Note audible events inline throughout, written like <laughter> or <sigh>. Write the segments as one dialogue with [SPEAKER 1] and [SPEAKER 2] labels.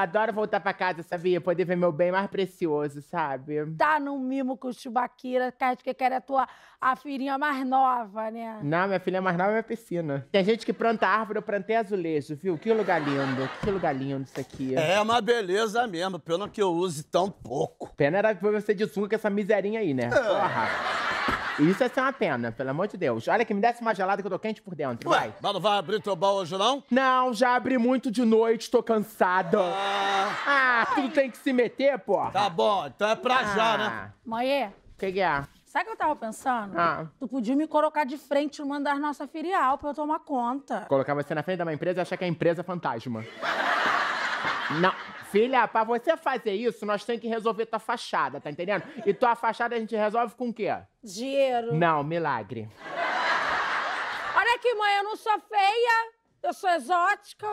[SPEAKER 1] Adoro voltar pra casa, sabia? Poder ver meu bem mais precioso, sabe? Tá num mimo com o Chubaquira, que quer a tua a filhinha mais nova, né? Não, minha filha mais nova é minha piscina. Tem gente que planta árvore, eu plantei azulejo, viu? Que lugar lindo, que lugar lindo isso aqui. É uma beleza mesmo, pena que eu use tão pouco. Pena era pra você de sunga com essa miserinha aí, né? É. Porra! Isso ia é ser uma pena, pelo amor de Deus. Olha que me desse uma gelada que eu tô quente por dentro. Ué, vai. Mas não vai abrir teu balão? hoje, não? Não, já abri muito de noite, tô cansada. Ah, ah tudo tem que se meter, pô. Tá bom, então é pra ah. já, né? Ah. Mãe, o que, que é? Sabe o que eu tava pensando? Ah. Tu podia me colocar de frente numa das nossa filial pra eu tomar conta. Colocar você na frente de uma empresa e achar que é a empresa é fantasma. Não. Filha, pra você fazer isso, nós temos que resolver tua fachada, tá entendendo? E tua fachada a gente resolve com o quê? Dinheiro. Não, milagre. Olha aqui, mãe, eu não sou feia, eu sou exótica.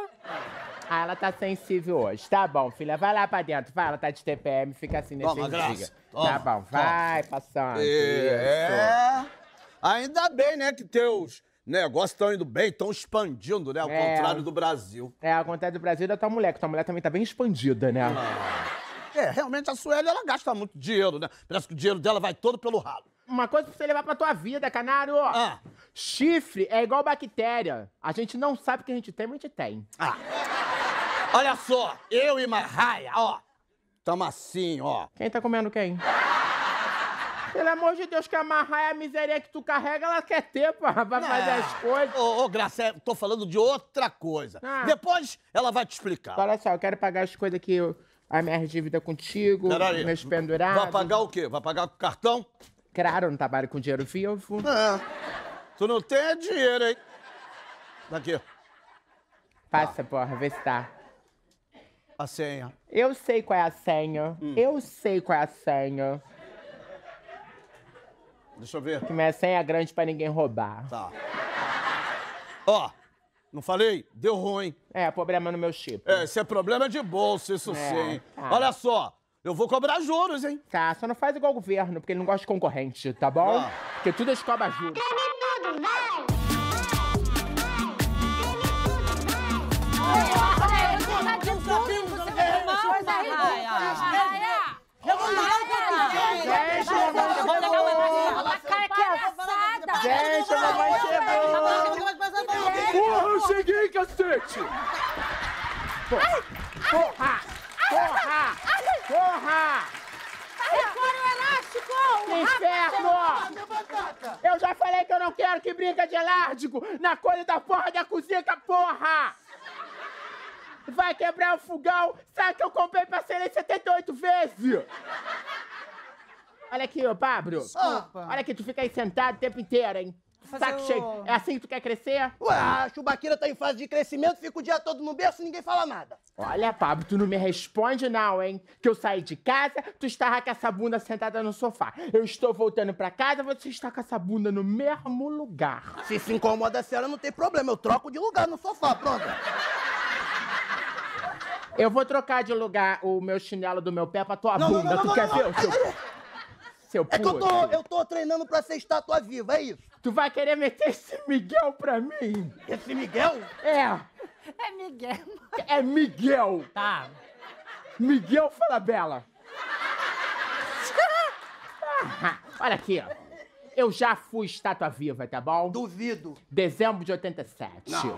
[SPEAKER 1] Ah, ela tá sensível hoje. Tá bom, filha, vai lá pra dentro, vai, ela tá de TPM, fica assim nesse dia. Tá bom, vai, passando. É, é. Ainda bem, né, que teus negócio estão indo bem, estão expandindo, né? Ao é, contrário do Brasil. É, ao contrário do Brasil da tua mulher, que tua mulher também tá bem expandida, né? Ah. É, realmente a Sueli, ela gasta muito dinheiro, né? Parece que o dinheiro dela vai todo pelo ralo. Uma coisa pra você levar pra tua vida, canário. Ah. Chifre é igual bactéria. A gente não sabe o que a gente tem, mas a gente tem. Ah. Olha só, eu e Marraia, ó. Tamo assim, ó. Quem tá comendo quem? Pelo amor de Deus, que amarrar é a miséria que tu carrega, ela quer ter, pá, pra fazer as coisas. Ô, ô, Graça, é, tô falando de outra coisa. Ah. Depois ela vai te explicar. Olha só, eu quero pagar as coisas que eu... A minha dívida contigo, Caralho, meus pendurados. Vai pagar o quê? Vai pagar com cartão? Claro, não trabalho com dinheiro vivo. É. Tu não tem dinheiro, hein? Daqui. Passa, ah. porra, vê se tá. A senha. Eu sei qual é a senha. Hum. Eu sei qual é a senha. Deixa eu ver. Que minha senha é grande pra ninguém roubar. Tá. Ó, não falei? Deu ruim. É, problema no meu chip. É, isso é problema de bolsa, isso é, sim. Tá. Olha só, eu vou cobrar juros, hein? Tá, só não faz igual o governo, porque ele não gosta de concorrente, tá bom? Ah. Porque tudo é cobram juros. Eu cheguei, cacete! Porra! Porra! Porra! Porra! Agora o elástico! Que inferno! Eu já falei que eu não quero que brinca de elástico na coisa da porra da cozinha, porra! Vai quebrar o fogão, sabe que eu comprei pra Celeste 78 vezes! Olha aqui, ô Pablo. Desculpa. Olha aqui, tu fica aí sentado o tempo inteiro, hein? fazer Saco o... cheio. É assim que tu quer crescer? Ué, a Chubaquira tá em fase de crescimento, fica o dia todo no berço e ninguém fala nada. Olha, Pablo, tu não me responde não, hein? Que eu saí de casa, tu estava com essa bunda sentada no sofá. Eu estou voltando pra casa, você está com essa bunda no mesmo lugar. Se se incomoda a senhora, não tem problema. Eu troco de lugar no sofá, pronto. Eu vou trocar de lugar o meu chinelo do meu pé pra tua não, bunda. Não, não, tu quer ver? Não seu É que eu tô, eu tô treinando pra ser estátua viva, é isso. Tu vai querer meter esse Miguel pra mim? Esse Miguel? É. É Miguel. É Miguel. Tá. Miguel fala bela. ah, olha aqui, ó. Eu já fui estátua viva, tá bom? Duvido. Dezembro de 87. Não.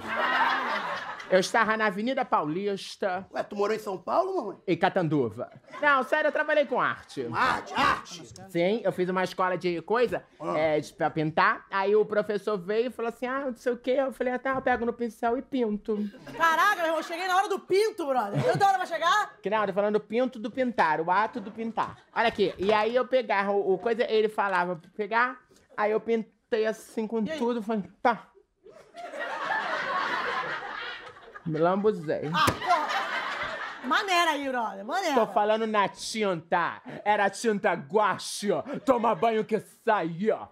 [SPEAKER 1] Eu estava na Avenida Paulista. Ué, tu morou em São Paulo, mamãe? Em Catanduva. Não, sério, eu trabalhei com arte. Arte, arte? Sim, eu fiz uma escola de coisa ah. é, pra pintar. Aí o professor veio e falou assim: ah, não sei o quê. Eu falei, ah, tá, eu pego no pincel e pinto. Caraca, meu irmão, eu cheguei na hora do pinto, brother. Quanta hora vai chegar? Que não, eu tô falando pinto do pintar, o ato do pintar. Olha aqui, e aí eu pegava o, o coisa, ele falava pegar, aí eu pintei assim com tudo, falei, tá. Me lambuzei. Ah, porra. Maneira aí, brother, maneira. Tô falando na tinta. Era tinta guache. Toma banho que sai, ó.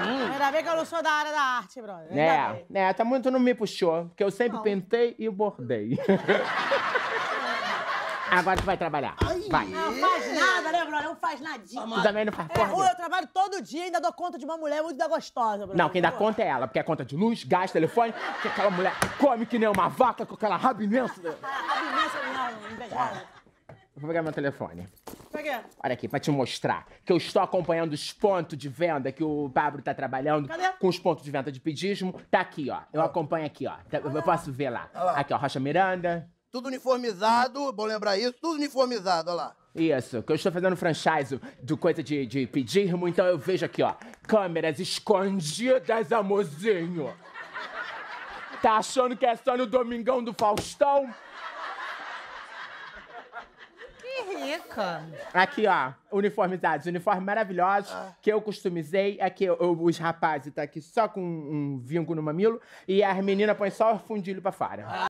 [SPEAKER 1] Hum. Ainda bem que eu não sou da área da arte, brother. Ainda é, bem. é, tá muito não me puxou, porque eu sempre não. pintei e bordei. <laughs> Agora tu vai trabalhar. Ai, vai. É? Não faz nada, né, brother? Não faz nadinha. Tu também não faz é porra. É, eu trabalho todo dia e ainda dou conta de uma mulher muito da gostosa, Não, quem dá conta é ela, porque é conta de luz, gás, telefone, que aquela mulher come que nem uma vaca com aquela rabo imenso. não, invejosa. Vou pegar meu telefone. Pra quê? Olha aqui, pra te mostrar que eu estou acompanhando os pontos de venda que o Pablo tá trabalhando Cadê? com os pontos de venda de pedismo. Tá aqui, ó. Eu acompanho aqui, ó. Tá, eu posso ver lá. Aqui, ó, Rocha Miranda. Tudo uniformizado, bom lembrar isso, tudo uniformizado, olha lá. Isso, que eu estou fazendo franchise do coisa de, de pedirmo, então eu vejo aqui, ó, câmeras escondidas, amorzinho. Tá achando que é só no Domingão do Faustão? Que rica. Aqui, ó, uniformizados, uniforme maravilhosos ah. que eu customizei. Aqui, é eu, os rapazes tá aqui só com um vinco no mamilo e as meninas põem só o fundilho pra fora. Ah.